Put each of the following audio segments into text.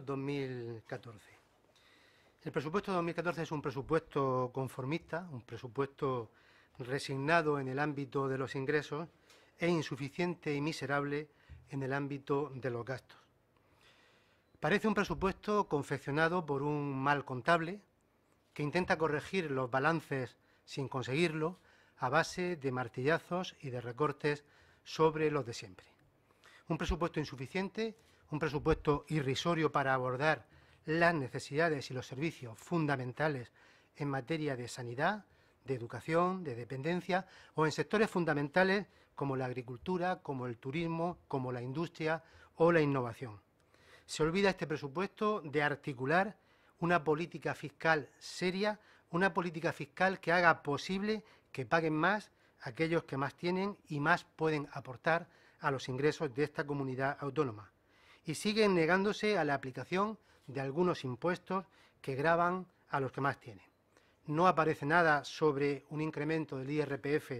2014. El presupuesto 2014 es un presupuesto conformista, un presupuesto resignado en el ámbito de los ingresos e insuficiente y miserable en el ámbito de los gastos. Parece un presupuesto confeccionado por un mal contable que intenta corregir los balances sin conseguirlo a base de martillazos y de recortes sobre los de siempre. Un presupuesto insuficiente un presupuesto irrisorio para abordar las necesidades y los servicios fundamentales en materia de sanidad, de educación, de dependencia o en sectores fundamentales como la agricultura, como el turismo, como la industria o la innovación. Se olvida este presupuesto de articular una política fiscal seria, una política fiscal que haga posible que paguen más aquellos que más tienen y más pueden aportar a los ingresos de esta comunidad autónoma y siguen negándose a la aplicación de algunos impuestos que graban a los que más tienen. No aparece nada sobre un incremento del IRPF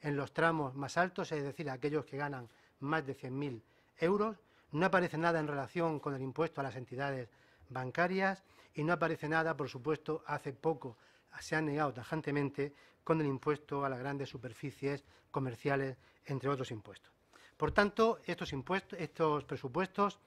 en los tramos más altos, es decir, aquellos que ganan más de 100.000 euros. No aparece nada en relación con el impuesto a las entidades bancarias y no aparece nada, por supuesto, hace poco se ha negado tajantemente con el impuesto a las grandes superficies comerciales, entre otros impuestos. Por tanto, estos, presupuestos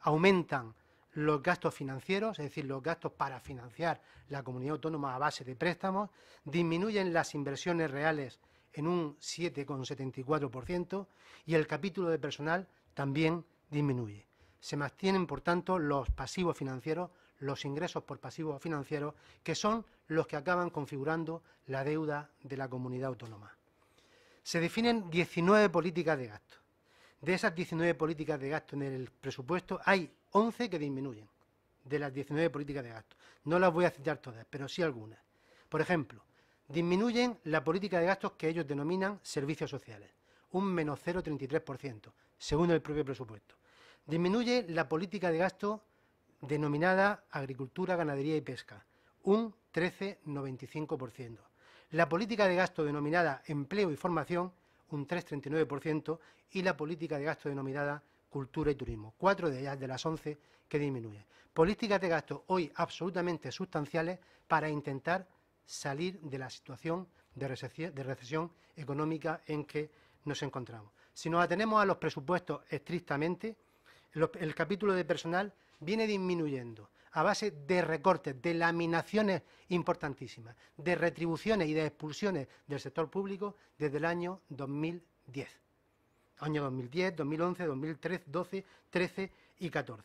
aumentan los gastos financieros, es decir, los gastos para financiar la comunidad autónoma a base de préstamos, disminuyen las inversiones reales en un 7,74% y el capítulo de personal también disminuye. Se mantienen, por tanto, los pasivos financieros, los ingresos por pasivos financieros, que son los que acaban configurando la deuda de la comunidad autónoma. Se definen 19 políticas de gasto. De esas 19 políticas de gasto en el presupuesto, hay 11 que disminuyen, de las 19 políticas de gasto. No las voy a citar todas, pero sí algunas. Por ejemplo, disminuyen la política de gastos que ellos denominan servicios sociales, un menos 0,33%, según el propio presupuesto. Disminuye la política de gasto denominada agricultura, ganadería y pesca, un 13,95%. La política de gasto denominada empleo y formación, un 3,39%, y la política de gasto denominada cultura y turismo, cuatro de ellas de las once que disminuye. Políticas de gasto hoy absolutamente sustanciales para intentar salir de la situación de recesión económica en que nos encontramos. Si nos atenemos a los presupuestos estrictamente, el capítulo de personal viene disminuyendo a base de recortes, de laminaciones importantísimas, de retribuciones y de expulsiones del sector público desde el año 2010. Año 2010, 2011, 2013, 12, 13 y 14.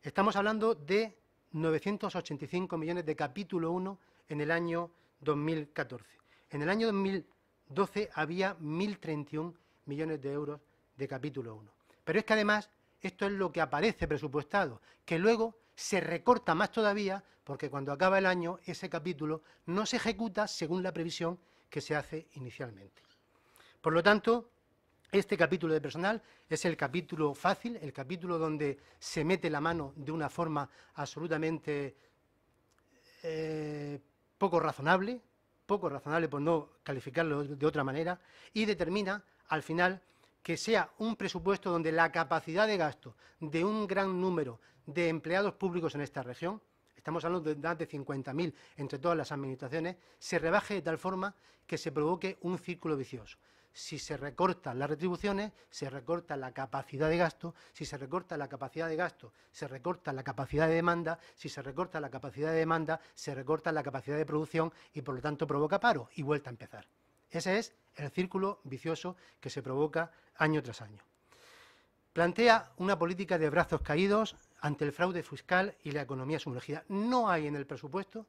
Estamos hablando de 985 millones de capítulo 1 en el año 2014. En el año 2012 había 1.031 millones de euros de capítulo 1. Pero es que además esto es lo que aparece presupuestado, que luego se recorta más todavía porque cuando acaba el año ese capítulo no se ejecuta según la previsión que se hace inicialmente. Por lo tanto, este capítulo de personal es el capítulo fácil, el capítulo donde se mete la mano de una forma absolutamente eh, poco razonable, poco razonable por no calificarlo de otra manera, y determina al final que sea un presupuesto donde la capacidad de gasto de un gran número de empleados públicos en esta región, estamos hablando de más de 50.000 entre todas las administraciones, se rebaje de tal forma que se provoque un círculo vicioso. Si se recortan las retribuciones, se recorta la capacidad de gasto, si se recorta la capacidad de gasto, se recorta la capacidad de demanda, si se recorta la capacidad de demanda, se recorta la capacidad de producción y por lo tanto provoca paro y vuelta a empezar. Ese es el círculo vicioso que se provoca año tras año. Plantea una política de brazos caídos ante el fraude fiscal y la economía sumergida. No hay en el presupuesto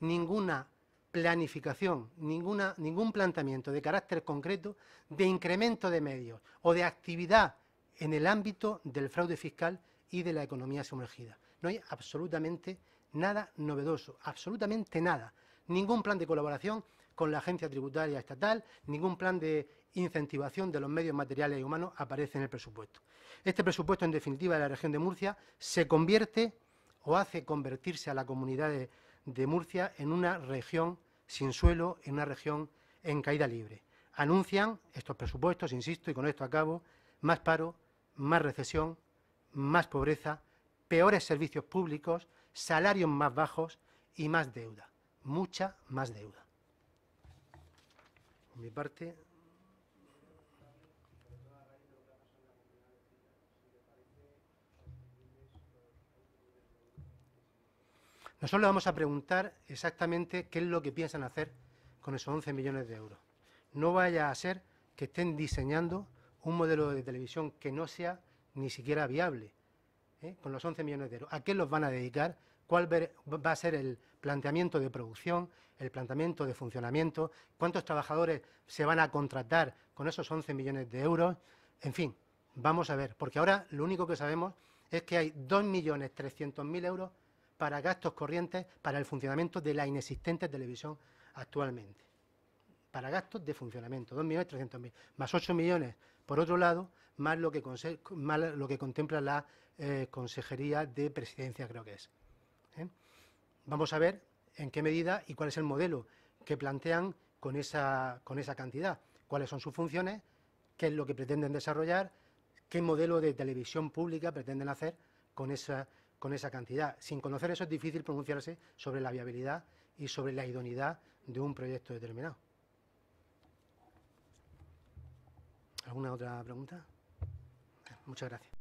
ninguna planificación, ningún planteamiento de carácter concreto de incremento de medios o de actividad en el ámbito del fraude fiscal y de la economía sumergida. No hay absolutamente nada novedoso, absolutamente nada, ningún plan de colaboración con la Agencia Tributaria Estatal, ningún plan de incentivación de los medios materiales y humanos aparece en el presupuesto. Este presupuesto, en definitiva, de la región de Murcia se convierte o hace convertirse a la comunidad de, Murcia en una región sin suelo, en una región en caída libre. Anuncian estos presupuestos, insisto, y con esto acabo, más paro, más recesión, más pobreza, peores servicios públicos, salarios más bajos y más deuda, mucha más deuda. Por mi parte, Nosotros le vamos a preguntar exactamente qué es lo que piensan hacer con esos 11 millones de euros. No vaya a ser que estén diseñando un modelo de televisión que no sea ni siquiera viable ¿eh? con los 11 millones de euros. ¿A qué los van a dedicar? cuál va a ser el planteamiento de producción, el planteamiento de funcionamiento, cuántos trabajadores se van a contratar con esos 11 millones de euros, en fin, vamos a ver, porque ahora lo único que sabemos es que hay 2.300.000 euros para gastos corrientes para el funcionamiento de la inexistente televisión actualmente, para gastos de funcionamiento, 2.300.000, más 8 millones por otro lado, más lo que, contempla la eh, Consejería de Presidencia, creo que es. ¿eh? Vamos a ver en qué medida y cuál es el modelo que plantean con esa, con esa cantidad, cuáles son sus funciones, qué es lo que pretenden desarrollar, qué modelo de televisión pública pretenden hacer con esa, con esa cantidad. Sin conocer eso es difícil pronunciarse sobre la viabilidad y sobre la idoneidad de un proyecto determinado. ¿Alguna otra pregunta? Muchas gracias.